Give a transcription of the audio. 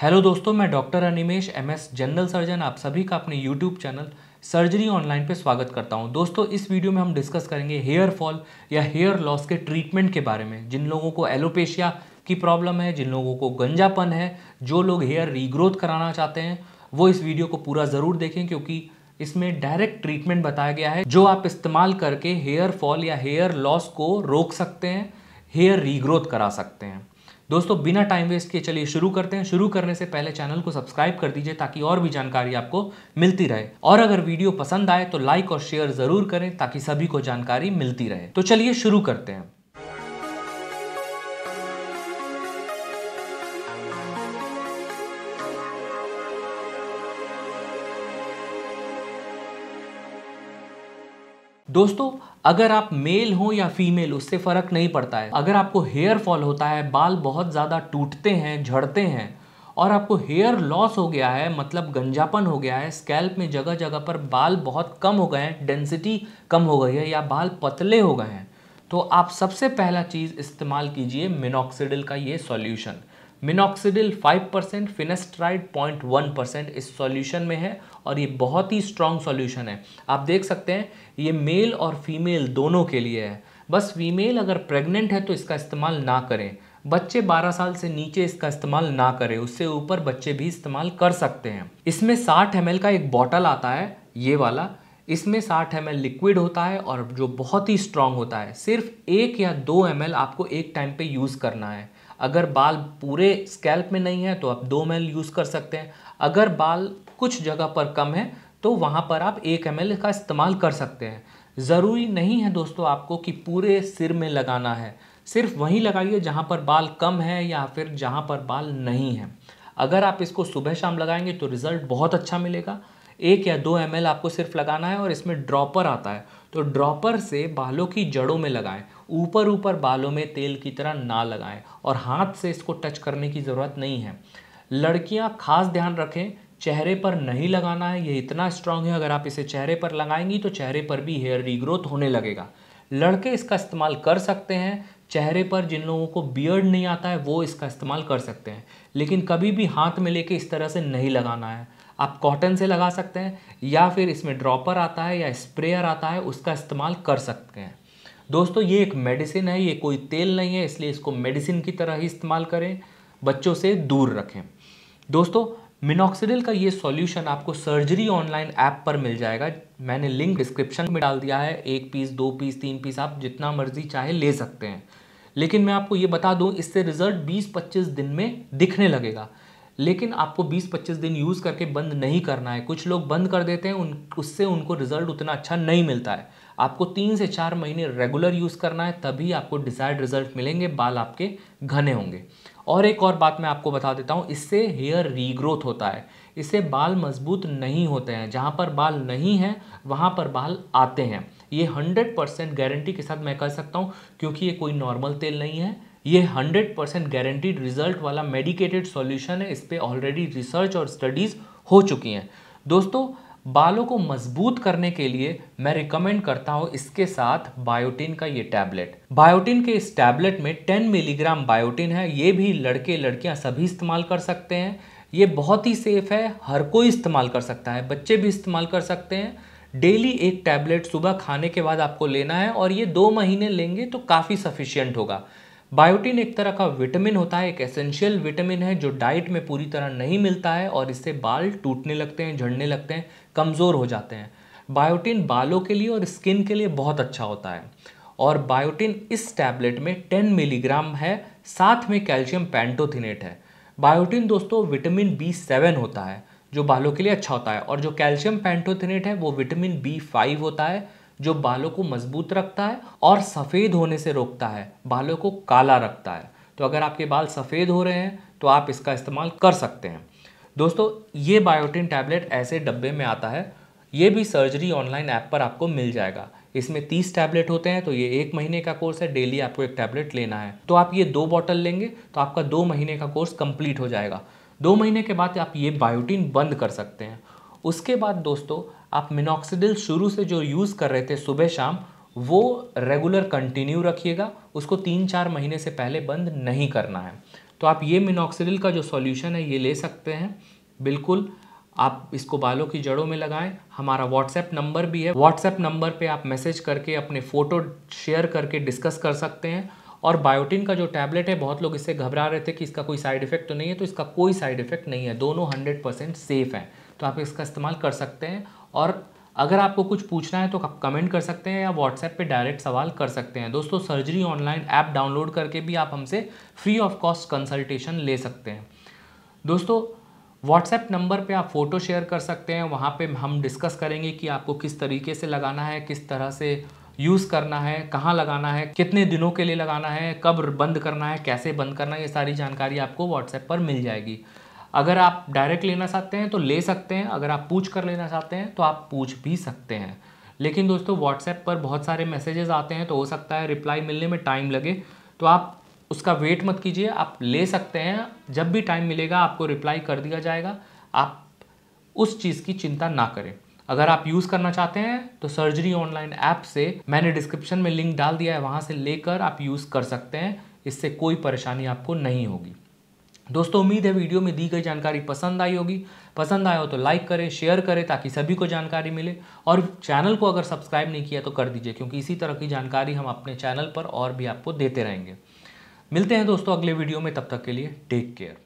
hello दोस्तों मैं doctor Animesh MS general surgeon आप सभी का अपने यूट्यूब चैनल सर्जरी ऑनलाइन पर स्वागत करता हूं दोस्तों इस वीडियो में हम डिस्कस करेंगे हेयर फॉल या हेयर लॉस के ट्रीटमेंट के बारे में जिन लोगों को एलोपेशिया की प्रॉब्लम है जिन लोगों को गंजापन है जो लोग हेयर रीग्रोथ कराना चाहते हैं वो इस वीडियो को पूरा ज़रूर देखें क्योंकि इसमें डायरेक्ट ट्रीटमेंट बताया गया है जो आप इस्तेमाल करके हेयर फॉल या हेयर लॉस को रोक सकते हैं हेयर रीग्रोथ करा सकते हैं दोस्तों बिना टाइम वेस्ट किए चलिए शुरू करते हैं शुरू करने से पहले चैनल को सब्सक्राइब कर दीजिए ताकि और भी जानकारी आपको मिलती रहे और अगर वीडियो पसंद आए तो लाइक और शेयर जरूर करें ताकि सभी को जानकारी मिलती रहे तो चलिए शुरू करते हैं दोस्तों अगर आप मेल हो या फीमेल उससे फ़र्क नहीं पड़ता है अगर आपको हेयर फॉल होता है बाल बहुत ज़्यादा टूटते हैं झड़ते हैं और आपको हेयर लॉस हो गया है मतलब गंजापन हो गया है स्कैल्प में जगह जगह पर बाल बहुत कम हो गए हैं डेंसिटी कम हो गई है या बाल पतले हो गए हैं तो आप सबसे पहला चीज़ इस्तेमाल कीजिए मिनोक्सीडिल का ये solution minoxidil 5 percent finasteride point one percent इस सॉल्यूशन में है और ये बहुत ही स्ट्रांग सॉल्यूशन है आप देख सकते हैं ये मेल और फीमेल दोनों के लिए है बस फीमेल अगर प्रेग्नेंट है तो इसका इस्तेमाल ना करें बच्चे 12 साल से नीचे इसका इस्तेमाल ना करें उससे ऊपर बच्चे भी इस्तेमाल कर सकते हैं इसमें 60 एम का एक बॉटल आता है ये वाला इसमें 60 एम लिक्विड होता है और जो बहुत ही स्ट्रांग होता है सिर्फ एक या दो एम आपको एक टाइम पे यूज़ करना है अगर बाल पूरे स्कैल्प में नहीं है तो आप दो एम यूज़ कर सकते हैं अगर बाल कुछ जगह पर कम है तो वहाँ पर आप एक एम का इस्तेमाल कर सकते हैं ज़रूरी नहीं है दोस्तों आपको कि पूरे सिर में लगाना है सिर्फ वहीं लगाइए जहाँ पर बाल कम है या फिर जहाँ पर बाल नहीं है अगर आप इसको सुबह शाम लगाएंगे तो रिज़ल्ट बहुत अच्छा मिलेगा एक या दो एम आपको सिर्फ लगाना है और इसमें ड्रॉपर आता है तो ड्रॉपर से बालों की जड़ों में लगाएं ऊपर ऊपर बालों में तेल की तरह ना लगाएं और हाथ से इसको टच करने की ज़रूरत नहीं है लड़कियां खास ध्यान रखें चेहरे पर नहीं लगाना है ये इतना स्ट्रांग है अगर आप इसे चेहरे पर लगाएंगी तो चेहरे पर भी हेयर रीग्रोथ होने लगेगा लड़के इसका इस्तेमाल कर सकते हैं चेहरे पर जिन लोगों को बियर्ड नहीं आता है वो इसका इस्तेमाल कर सकते हैं लेकिन कभी भी हाथ में लेके इस तरह से नहीं लगाना है आप कॉटन से लगा सकते हैं या फिर इसमें ड्रॉपर आता है या स्प्रेयर आता है उसका इस्तेमाल कर सकते हैं दोस्तों ये एक मेडिसिन है ये कोई तेल नहीं है इसलिए इसको मेडिसिन की तरह ही इस्तेमाल करें बच्चों से दूर रखें दोस्तों मिनोक्सिडिल का ये सॉल्यूशन आपको सर्जरी ऑनलाइन ऐप पर मिल जाएगा मैंने लिंक डिस्क्रिप्शन में डाल दिया है एक पीस दो पीस तीन पीस आप जितना मर्जी चाहे ले सकते हैं लेकिन मैं आपको ये बता दूं इससे रिजल्ट 20-25 दिन में दिखने लगेगा लेकिन आपको 20-25 दिन यूज़ करके बंद नहीं करना है कुछ लोग बंद कर देते हैं उन उससे उनको रिजल्ट उतना अच्छा नहीं मिलता है आपको तीन से चार महीने रेगुलर यूज़ करना है तभी आपको डिज़ायर्ड रिजल्ट मिलेंगे बाल आपके घने होंगे और एक और बात मैं आपको बता देता हूँ इससे हेयर रीग्रोथ होता है इससे बाल मजबूत नहीं होते हैं जहाँ पर बाल नहीं हैं वहाँ पर बाल आते हैं ये हंड्रेड परसेंट गारंटी के साथ मैं कह सकता हूँ क्योंकि ये कोई नॉर्मल तेल नहीं है ये 100 परसेंट गारंटीड रिजल्ट वाला मेडिकेटेड सॉल्यूशन है इस पर ऑलरेडी रिसर्च और स्टडीज़ हो चुकी हैं दोस्तों बालों को मजबूत करने के लिए मैं रिकमेंड करता हूँ इसके साथ बायोटिन का ये टैबलेट बायोटिन के इस टैबलेट में 10 मिलीग्राम बायोटिन है ये भी लड़के लड़कियाँ सभी इस्तेमाल कर सकते हैं ये बहुत ही सेफ है हर कोई इस्तेमाल कर सकता है बच्चे भी इस्तेमाल कर सकते हैं डेली एक टैबलेट सुबह खाने के बाद आपको लेना है और ये दो महीने लेंगे तो काफ़ी सफिशियंट होगा बायोटिन एक तरह का विटामिन होता है एक एसेंशियल विटामिन है जो डाइट में पूरी तरह नहीं मिलता है और इससे बाल टूटने लगते हैं झड़ने लगते हैं कमज़ोर हो जाते हैं बायोटिन बालों के लिए और स्किन के लिए बहुत अच्छा होता है और बायोटिन इस टैबलेट में 10 मिलीग्राम है साथ में कैल्शियम पेंटोथिनेट है बायोटिन दोस्तों विटामिन बी सेवन होता है जो बालों के लिए अच्छा होता है और जो कैल्शियम पेंटोथिनेट है वो विटामिन बी फाइव होता है जो बालों को मजबूत रखता है और सफ़ेद होने से रोकता है बालों को काला रखता है तो अगर आपके बाल सफ़ेद हो रहे हैं तो आप इसका इस्तेमाल कर सकते हैं दोस्तों ये बायोटिन टैबलेट ऐसे डब्बे में आता है ये भी सर्जरी ऑनलाइन ऐप पर आपको मिल जाएगा इसमें तीस टैबलेट होते हैं तो ये एक महीने का कोर्स है डेली आपको एक टैबलेट लेना है तो आप ये दो बॉटल लेंगे तो आपका दो महीने का कोर्स कंप्लीट हो जाएगा दो महीने के बाद आप ये बायोटिन बंद कर सकते हैं उसके बाद दोस्तों आप मिनोक्सीडिल शुरू से जो यूज़ कर रहे थे सुबह शाम वो रेगुलर कंटिन्यू रखिएगा उसको तीन चार महीने से पहले बंद नहीं करना है तो आप ये मिनोक्सीडिल का जो सॉल्यूशन है ये ले सकते हैं बिल्कुल आप इसको बालों की जड़ों में लगाएं हमारा व्हाट्सएप नंबर भी है व्हाट्सएप नंबर पे आप मैसेज करके अपने फ़ोटो शेयर करके डिस्कस कर सकते हैं और बायोटिन का जो टैबलेट है बहुत लोग इससे घबरा रहे थे कि इसका कोई साइड इफेक्ट तो नहीं है तो इसका कोई साइड इफेक्ट नहीं है दोनों हंड्रेड परसेंट सेफ़ हैं तो आप इसका इस्तेमाल कर सकते हैं और अगर आपको कुछ पूछना है तो आप कमेंट कर सकते हैं या व्हाट्सएप पे डायरेक्ट सवाल कर सकते हैं दोस्तों सर्जरी ऑनलाइन ऐप डाउनलोड करके भी आप हमसे फ्री ऑफ कॉस्ट कंसल्टेशन ले सकते हैं दोस्तों व्हाट्सएप नंबर पे आप फ़ोटो शेयर कर सकते हैं वहाँ पे हम डिस्कस करेंगे कि आपको किस तरीके से लगाना है किस तरह से यूज़ करना है कहाँ लगाना है कितने दिनों के लिए लगाना है कब बंद करना है कैसे बंद करना है ये सारी जानकारी आपको व्हाट्सएप पर मिल जाएगी अगर आप डायरेक्ट लेना चाहते हैं तो ले सकते हैं अगर आप पूछ कर लेना चाहते हैं तो आप पूछ भी सकते हैं लेकिन दोस्तों व्हाट्सएप पर बहुत सारे मैसेजेस आते हैं तो हो सकता है रिप्लाई मिलने में टाइम लगे तो आप उसका वेट मत कीजिए आप ले सकते हैं जब भी टाइम मिलेगा आपको रिप्लाई कर दिया जाएगा आप उस चीज़ की चिंता ना करें अगर आप यूज़ करना चाहते हैं तो सर्जरी ऑनलाइन ऐप से मैंने डिस्क्रिप्शन में लिंक डाल दिया है वहाँ से लेकर आप यूज़ कर सकते हैं इससे कोई परेशानी आपको नहीं होगी दोस्तों उम्मीद है वीडियो में दी गई जानकारी पसंद आई होगी पसंद आए हो तो लाइक करें शेयर करें ताकि सभी को जानकारी मिले और चैनल को अगर सब्सक्राइब नहीं किया तो कर दीजिए क्योंकि इसी तरह की जानकारी हम अपने चैनल पर और भी आपको देते रहेंगे मिलते हैं दोस्तों अगले वीडियो में तब तक के लिए टेक केयर